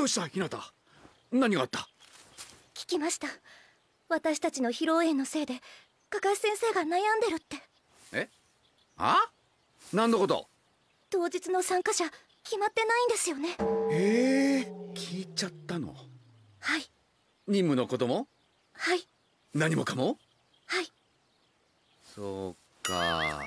どうした日向何があった聞きました私たちの披露宴のせいで加賀先生が悩んでるってえあ何のこと当日の参加者決まってないんですよねええー、聞いちゃったのはい任務のこともはい何もかもはいそうか